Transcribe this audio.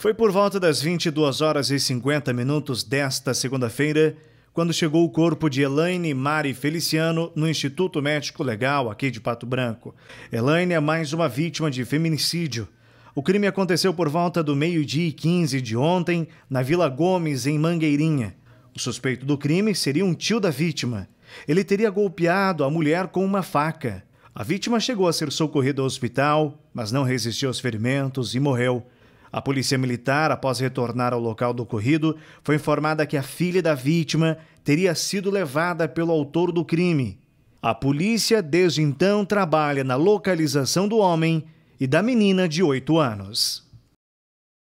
Foi por volta das 22 horas e 50 minutos desta segunda-feira quando chegou o corpo de Elaine Mari Feliciano no Instituto Médico Legal aqui de Pato Branco. Elaine é mais uma vítima de feminicídio. O crime aconteceu por volta do meio-dia e 15 de ontem, na Vila Gomes, em Mangueirinha. O suspeito do crime seria um tio da vítima. Ele teria golpeado a mulher com uma faca. A vítima chegou a ser socorrida ao hospital, mas não resistiu aos ferimentos e morreu. A polícia militar, após retornar ao local do ocorrido, foi informada que a filha da vítima teria sido levada pelo autor do crime. A polícia, desde então, trabalha na localização do homem e da menina de 8 anos.